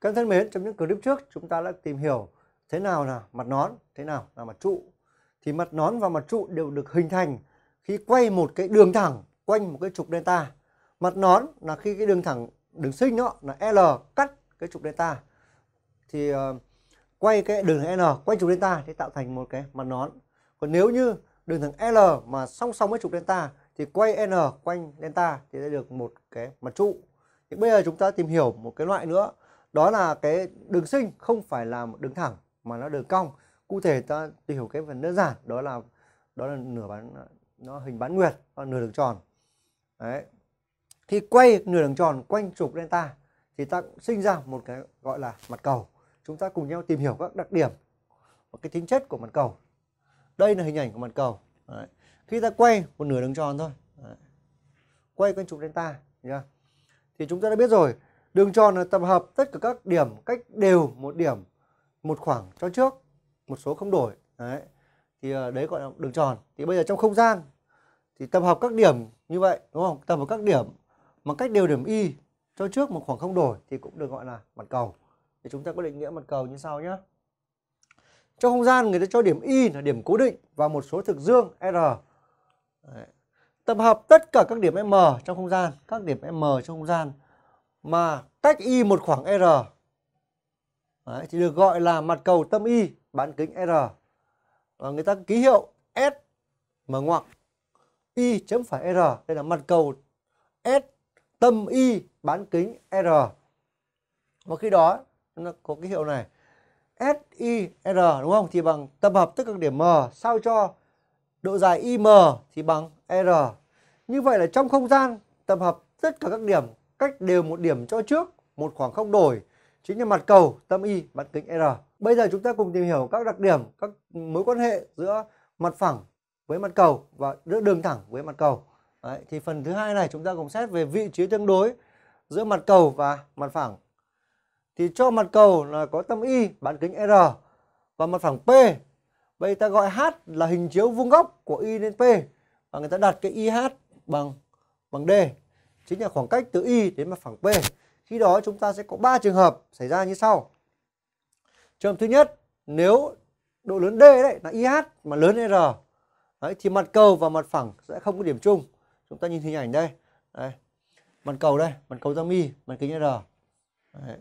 Các em thân mến, trong những clip trước chúng ta đã tìm hiểu thế nào là mặt nón, thế nào là mặt trụ. Thì mặt nón và mặt trụ đều được hình thành khi quay một cái đường thẳng quanh một cái trục delta. Mặt nón là khi cái đường thẳng đường sinh đó là L cắt cái trục delta. Thì uh, quay cái đường thẳng l quay trục delta thì tạo thành một cái mặt nón. Còn nếu như đường thẳng L mà song song với trục delta thì quay N quanh delta thì sẽ được một cái mặt trụ. Thì bây giờ chúng ta tìm hiểu một cái loại nữa đó là cái đường sinh không phải là đường thẳng mà nó đường cong cụ thể ta tìm hiểu cái phần đơn giản đó là đó là nửa bán nó hình bán nguyệt và nửa đường tròn đấy khi quay nửa đường tròn quanh trục delta thì ta sinh ra một cái gọi là mặt cầu chúng ta cùng nhau tìm hiểu các đặc điểm và cái tính chất của mặt cầu đây là hình ảnh của mặt cầu đấy. khi ta quay một nửa đường tròn thôi đấy. quay quanh trục delta thì chúng ta đã biết rồi Đường tròn là tập hợp tất cả các điểm cách đều một điểm một khoảng cho trước, một số không đổi. Đấy. Thì ờ, đấy gọi là đường tròn. Thì bây giờ trong không gian thì tập hợp các điểm như vậy đúng không? Tập hợp các điểm mà cách đều điểm y cho trước một khoảng không đổi thì cũng được gọi là mặt cầu. Thì chúng ta có định nghĩa mặt cầu như sau nhé. Trong không gian người ta cho điểm y là điểm cố định và một số thực dương r. Đấy. Tập hợp tất cả các điểm m trong không gian, các điểm m trong không gian mà cách y một khoảng R Đấy, thì được gọi là mặt cầu tâm y bán kính R và người ta ký hiệu S mở ngoặc y chấm phải R đây là mặt cầu S tâm y bán kính R và khi đó nó có ký hiệu này S r đúng không thì bằng tập hợp tất các điểm M sao cho độ dài IM thì bằng R như vậy là trong không gian tập hợp tất cả các điểm cách đều một điểm cho trước, một khoảng không đổi, chính là mặt cầu tâm y bán kính R. Bây giờ chúng ta cùng tìm hiểu các đặc điểm, các mối quan hệ giữa mặt phẳng với mặt cầu và giữa đường thẳng với mặt cầu. Đấy, thì phần thứ hai này chúng ta cùng xét về vị trí tương đối giữa mặt cầu và mặt phẳng. Thì cho mặt cầu là có tâm y bán kính R và mặt phẳng P. Vậy ta gọi H là hình chiếu vuông góc của y lên P và người ta đặt cái IH bằng bằng D chính là khoảng cách từ Y đến mặt phẳng P. Khi đó chúng ta sẽ có 3 trường hợp xảy ra như sau. Trường hợp thứ nhất, nếu độ lớn D đấy là IH mà lớn R đấy, thì mặt cầu và mặt phẳng sẽ không có điểm chung. Chúng ta nhìn hình ảnh đây. đây. Mặt cầu đây, mặt cầu ra mi, mặt kính R. Đấy.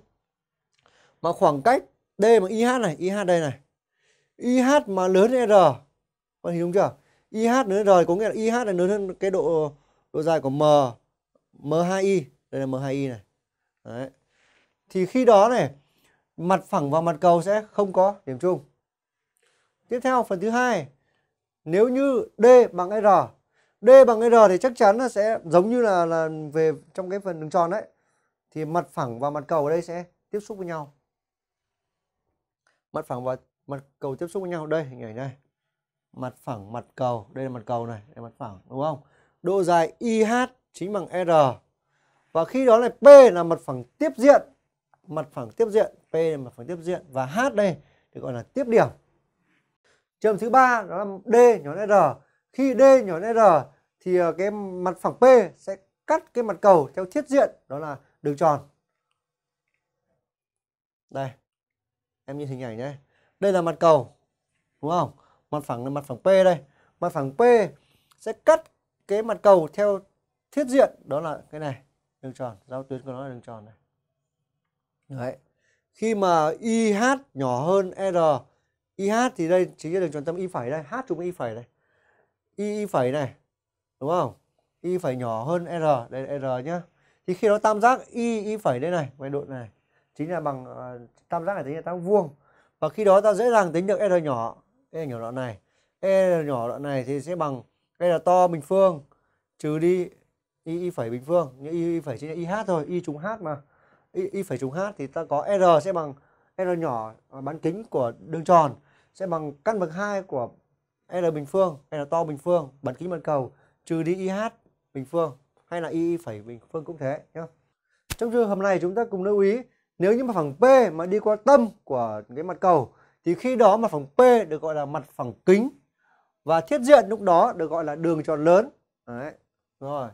Mà khoảng cách D bằng IH này, IH đây này. IH mà lớn R. Bạn hiểu không chưa? IH lớn R có nghĩa là IH là lớn hơn cái độ độ dài của M M2i đây là M2i này Đấy. thì khi đó này mặt phẳng và mặt cầu sẽ không có điểm chung tiếp theo phần thứ hai nếu như D bằng R D bằng R thì chắc chắn là sẽ giống như là là về trong cái phần đường tròn đấy thì mặt phẳng và mặt cầu ở đây sẽ tiếp xúc với nhau mặt phẳng và mặt cầu tiếp xúc với nhau đây hình ảnh này mặt phẳng mặt cầu đây là mặt cầu này đây là mặt phẳng đúng không độ dài IH chính bằng R. Và khi đó là P là mặt phẳng tiếp diện. Mặt phẳng tiếp diện, P là mặt phẳng tiếp diện và H đây thì gọi là tiếp điểm. Trường thứ ba đó là D nhỏ R. Khi D nhỏ R thì ờ, cái mặt phẳng P sẽ cắt cái mặt cầu theo thiết diện đó là đường tròn. Đây. Em nhìn hình ảnh nhé Đây là mặt cầu. Đúng không? Mặt phẳng là mặt phẳng P đây. Mặt phẳng P sẽ cắt cái mặt cầu theo thiết diện đó là cái này đường tròn giao tuyến của nó là đường tròn này đấy khi mà IH nhỏ hơn R IH thì đây chính là đường tròn tâm Y phẩy đây H trùng Y phẩy đây Y Y phẩy này đúng không Y phẩy nhỏ hơn R đây là R nhá thì khi đó tam giác Y Y phẩy đây này ngoài độ này chính là bằng uh, tam giác này tính là tam vuông và khi đó ta dễ dàng tính được R nhỏ E nhỏ đoạn này E nhỏ đoạn này thì sẽ bằng đây là to bình phương trừ đi y y phẩy bình phương như y, y phẩy chính là y h thôi y trùng h mà y, y phẩy trùng h thì ta có r sẽ bằng r nhỏ à, bán kính của đường tròn sẽ bằng căn bậc 2 của r bình phương r to bình phương bán kính mặt cầu trừ đi y h bình phương hay là y, y phẩy bình phương cũng thế nhé trong trường hợp này chúng ta cùng lưu ý nếu như mặt phẳng p mà đi qua tâm của cái mặt cầu thì khi đó mặt phẳng p được gọi là mặt phẳng kính và thiết diện lúc đó được gọi là đường tròn lớn đấy rồi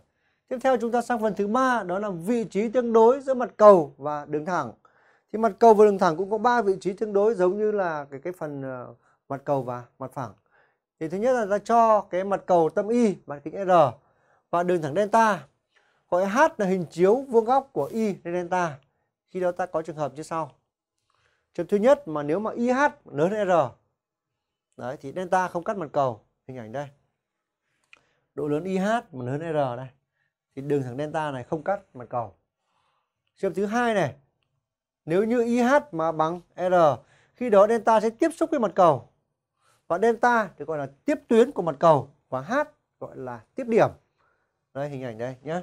Tiếp theo chúng ta sang phần thứ ba đó là vị trí tương đối giữa mặt cầu và đường thẳng. Thì mặt cầu và đường thẳng cũng có ba vị trí tương đối giống như là cái cái phần ờ, mặt cầu và mặt phẳng. Thì thứ nhất là ta cho cái mặt cầu tâm y bán kính R và đường thẳng delta gọi H là hình chiếu vuông góc của y lên delta. Khi đó ta có trường hợp như sau. Trường thứ nhất mà nếu mà IH lớn hơn R đấy thì delta không cắt mặt cầu, hình ảnh đây. Độ lớn IH mà lớn hơn R đây thì đường thẳng delta này không cắt mặt cầu trường hợp thứ hai này nếu như IH mà bằng R khi đó delta sẽ tiếp xúc với mặt cầu và delta thì gọi là tiếp tuyến của mặt cầu và H gọi là tiếp điểm đây hình ảnh đây nhé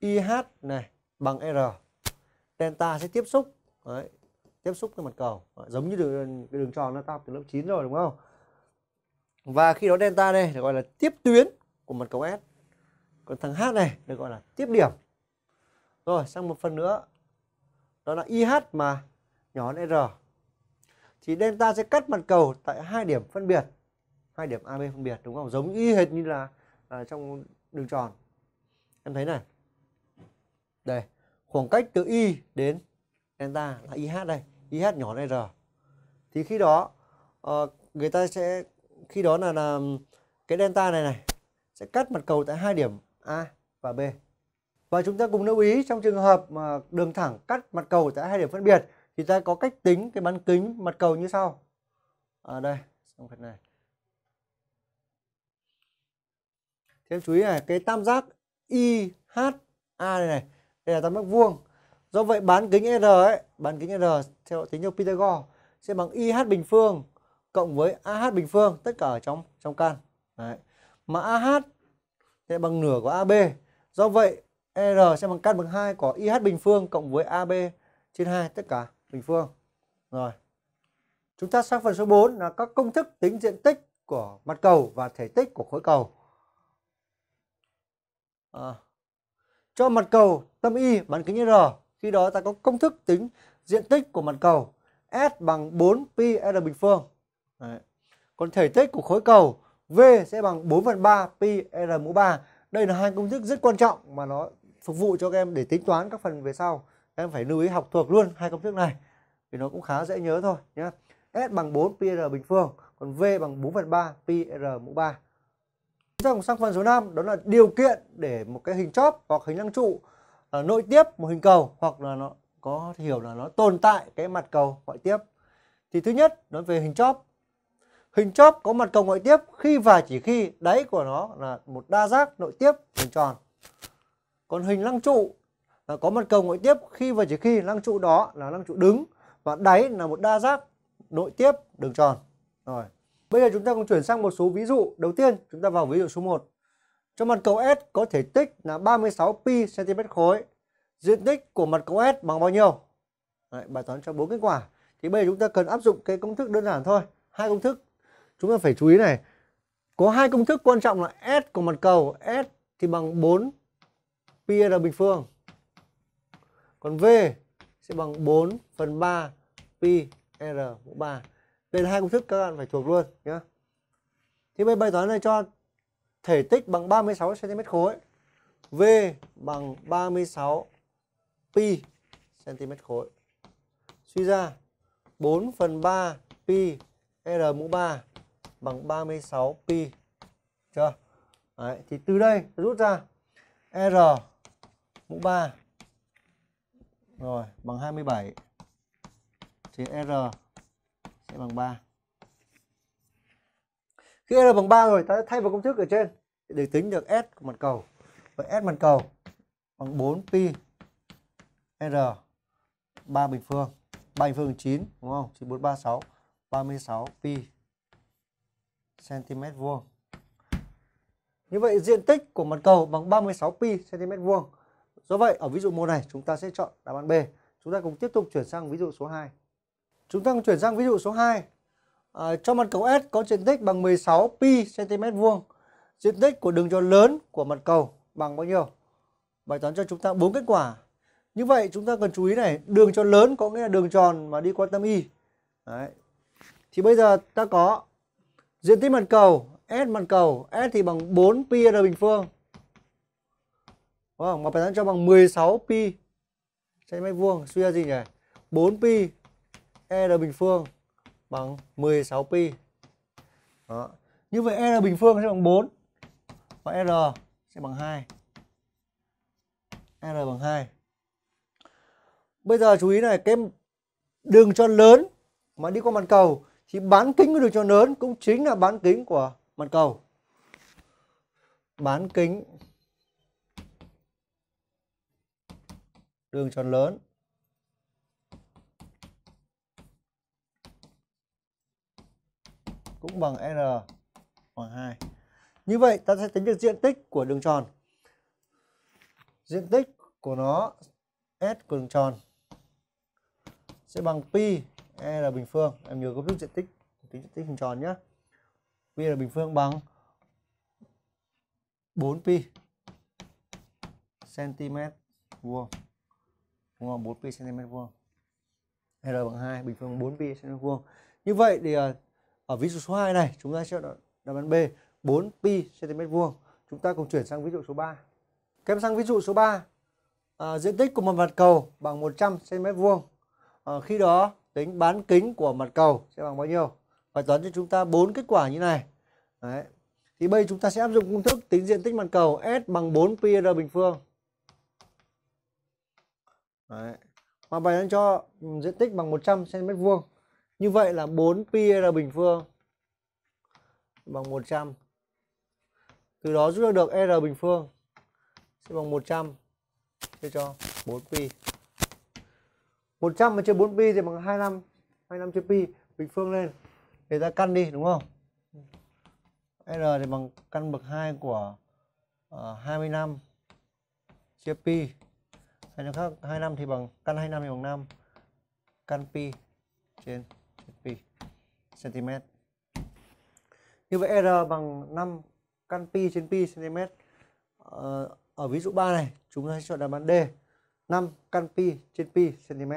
IH này bằng R delta sẽ tiếp xúc Đấy, tiếp xúc với mặt cầu Đấy, giống như đường, cái đường tròn nó tạo từ lớp 9 rồi đúng không và khi đó delta đây gọi là tiếp tuyến của mặt cầu S còn thằng H này được gọi là tiếp điểm rồi sang một phần nữa đó là IH mà nhỏ hơn R thì delta sẽ cắt mặt cầu tại hai điểm phân biệt hai điểm AB phân biệt đúng không giống y hệt như là, là trong đường tròn em thấy này đây khoảng cách từ y đến delta là IH đây IH nhỏ hơn R thì khi đó ờ, người ta sẽ khi đó là, là cái delta này này sẽ cắt mặt cầu tại hai điểm A và B. Và chúng ta cùng lưu ý trong trường hợp mà đường thẳng cắt mặt cầu tại hai điểm phân biệt thì ta có cách tính cái bán kính mặt cầu như sau. Ở à, đây, xong phần này. Thêm chú ý này, cái tam giác IHA này này, đây là tam giác vuông. Do vậy bán kính R ấy, bán kính R theo tính theo Pythagore sẽ bằng IH bình phương cộng với AH bình phương tất cả ở trong trong căn. Đấy. Mà AH sẽ bằng nửa của AB. Do vậy R sẽ bằng căn bằng 2 của IH bình phương cộng với AB trên 2 tất cả bình phương. Rồi. Chúng ta sang phần số 4 là các công thức tính diện tích của mặt cầu và thể tích của khối cầu. À. Cho mặt cầu tâm Y bán kính R, khi đó ta có công thức tính diện tích của mặt cầu S bằng 4 pi r bình phương. Đấy. Còn thể tích của khối cầu V sẽ bằng 4 phần 3 pi R mũ 3. Đây là hai công thức rất quan trọng mà nó phục vụ cho các em để tính toán các phần về sau. Các em phải lưu ý học thuộc luôn hai công thức này. Vì nó cũng khá dễ nhớ thôi nhé. S bằng 4 pi R bình phương. Còn V bằng 4 phần 3 pi R mũ 3. Chúng ta cùng sang phần số 5. Đó là điều kiện để một cái hình chóp hoặc hình lăng trụ à, nội tiếp một hình cầu. Hoặc là nó có hiểu là nó tồn tại cái mặt cầu ngoại tiếp. Thì thứ nhất nói về hình chóp Hình chóp có mặt cầu ngoại tiếp khi và chỉ khi đáy của nó là một đa giác nội tiếp hình tròn. Còn hình lăng trụ là có mặt cầu ngoại tiếp khi và chỉ khi lăng trụ đó là lăng trụ đứng và đáy là một đa giác nội tiếp đường tròn. Rồi. Bây giờ chúng ta cùng chuyển sang một số ví dụ. Đầu tiên chúng ta vào ví dụ số 1. Cho mặt cầu S có thể tích là 36 pi cm khối. Diện tích của mặt cầu S bằng bao nhiêu? Đấy, bài toán cho bốn kết quả. Thì bây giờ chúng ta cần áp dụng cái công thức đơn giản thôi. Hai công thức chúng ta phải chú ý này có hai công thức quan trọng là S của mặt cầu S thì bằng 4 pi r bình phương còn V sẽ bằng 4 phần 3 pi r mũ 3 đây là hai công thức các bạn phải thuộc luôn nhé thì bây bài toán này cho thể tích bằng 36 cm khối V bằng 36 pi cm khối suy ra 4 phần 3 pi r mũ 3 bằng 36 pi. Chưa? Đấy, thì từ đây rút ra R mũ 3 rồi bằng 27 thì R sẽ bằng 3. Khi R bằng 3 rồi ta thay vào công thức ở trên để tính được S của mặt cầu. Vậy S mặt cầu bằng 4 pi R 3 bình phương. 3 bình phương 9 đúng không? 9 4 3 6 36 pi cm vuông. Như vậy diện tích của mặt cầu bằng 36 pi cm vuông. Do vậy ở ví dụ mô này chúng ta sẽ chọn đáp án B. Chúng ta cùng tiếp tục chuyển sang ví dụ số 2. Chúng ta cùng chuyển sang ví dụ số 2. À, cho mặt cầu S có diện tích bằng 16 pi cm vuông. Diện tích của đường tròn lớn của mặt cầu bằng bao nhiêu? Bài toán cho chúng ta bốn kết quả. Như vậy chúng ta cần chú ý này, đường tròn lớn có nghĩa là đường tròn mà đi qua tâm y. Đấy. Thì bây giờ ta có Diện tích mặt cầu, S mặt cầu, S thì bằng 4 pi r bình phương. Đúng vâng, Mà phải toán cho bằng 16 pi trên mét vuông suy ra gì nhỉ? 4 pi r bình phương bằng 16 pi. Đó. Như vậy r bình phương sẽ bằng 4 và r sẽ bằng 2. r bằng 2. Bây giờ chú ý này, cái đường tròn lớn mà đi qua mặt cầu thì bán kính của đường tròn lớn cũng chính là bán kính của mặt cầu bán kính đường tròn lớn cũng bằng R bằng 2. Như vậy ta sẽ tính được diện tích của đường tròn. Diện tích của nó S của đường tròn sẽ bằng pi E là bình phương em nhớ công thức diện tích tính diện tích hình tròn nhé Pi là bình phương bằng 4 pi cm vuông đúng không 4 pi cm vuông e L bằng 2 bình phương 4 pi cm vuông như vậy thì à, ở ví dụ số 2 này chúng ta sẽ đáp án B 4 pi cm vuông chúng ta cùng chuyển sang ví dụ số 3 kèm sang ví dụ số 3 à, diện tích của một vật cầu bằng 100 cm vuông à, khi đó tính bán kính của mặt cầu sẽ bằng bao nhiêu bài toán cho chúng ta bốn kết quả như này Đấy. thì bây chúng ta sẽ áp dụng công thức tính diện tích mặt cầu s bằng 4 pi r bình phương Đấy. mà bài toán cho ừ, diện tích bằng 100 cm vuông như vậy là 4 pi r bình phương bằng 100 từ đó rút ra được r bình phương sẽ bằng 100 chia cho 4 pi 100 mà chia 4 pi thì bằng 25 25 chia pi bình phương lên thì ta căn đi đúng không R thì bằng căn bậc 2 của uh, ờ, 25 chia pi hay nói khác 25 thì bằng căn 25 thì bằng 5 căn pi trên, trên pi cm như vậy R bằng 5 căn pi trên pi cm uh, ở ví dụ 3 này chúng ta sẽ chọn đáp án D 5 căn pi trên pi cm